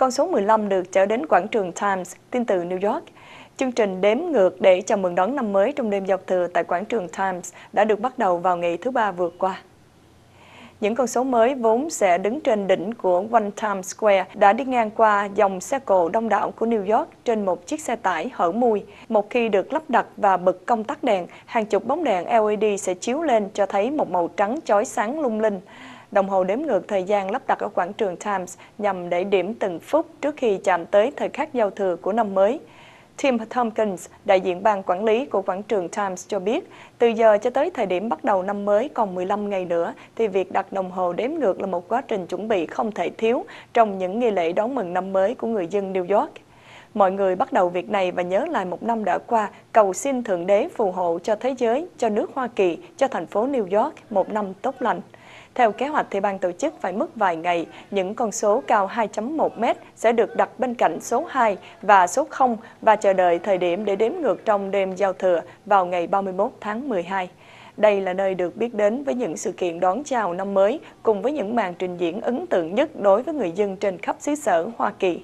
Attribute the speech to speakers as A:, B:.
A: Con số 15 được trở đến quảng trường Times, tin từ New York. Chương trình đếm ngược để chào mừng đón năm mới trong đêm giao thừa tại quảng trường Times đã được bắt đầu vào ngày thứ ba vừa qua. Những con số mới vốn sẽ đứng trên đỉnh của One Times Square đã đi ngang qua dòng xe cộ đông đảo của New York trên một chiếc xe tải hở mùi. Một khi được lắp đặt và bật công tắc đèn, hàng chục bóng đèn LED sẽ chiếu lên cho thấy một màu trắng chói sáng lung linh đồng hồ đếm ngược thời gian lắp đặt ở quảng trường Times nhằm để điểm từng phút trước khi chạm tới thời khắc giao thừa của năm mới. Tim Tompkins, đại diện ban quản lý của quảng trường Times cho biết, từ giờ cho tới thời điểm bắt đầu năm mới còn 15 ngày nữa, thì việc đặt đồng hồ đếm ngược là một quá trình chuẩn bị không thể thiếu trong những nghi lễ đón mừng năm mới của người dân New York. Mọi người bắt đầu việc này và nhớ lại một năm đã qua, cầu xin Thượng Đế phù hộ cho thế giới, cho nước Hoa Kỳ, cho thành phố New York một năm tốt lành. Theo kế hoạch thì ban tổ chức phải mất vài ngày, những con số cao 2.1m sẽ được đặt bên cạnh số 2 và số 0 và chờ đợi thời điểm để đếm ngược trong đêm giao thừa vào ngày 31 tháng 12. Đây là nơi được biết đến với những sự kiện đón chào năm mới cùng với những màn trình diễn ấn tượng nhất đối với người dân trên khắp xứ sở Hoa Kỳ.